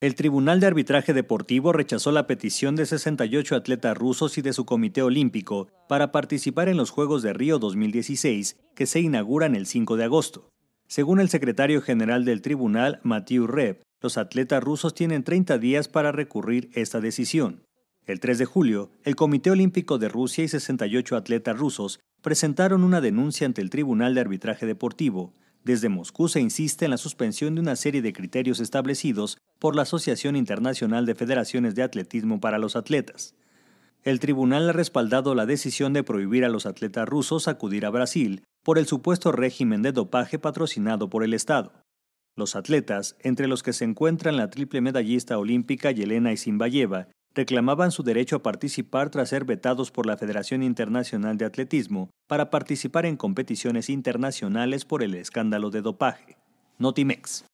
El Tribunal de Arbitraje Deportivo rechazó la petición de 68 atletas rusos y de su Comité Olímpico para participar en los Juegos de Río 2016, que se inauguran el 5 de agosto. Según el secretario general del tribunal, Mathieu Reb, los atletas rusos tienen 30 días para recurrir esta decisión. El 3 de julio, el Comité Olímpico de Rusia y 68 atletas rusos presentaron una denuncia ante el Tribunal de Arbitraje Deportivo desde Moscú se insiste en la suspensión de una serie de criterios establecidos por la Asociación Internacional de Federaciones de Atletismo para los Atletas. El tribunal ha respaldado la decisión de prohibir a los atletas rusos acudir a Brasil por el supuesto régimen de dopaje patrocinado por el Estado. Los atletas, entre los que se encuentran la triple medallista olímpica Yelena Isinbayeva reclamaban su derecho a participar tras ser vetados por la Federación Internacional de Atletismo para participar en competiciones internacionales por el escándalo de dopaje. Notimex.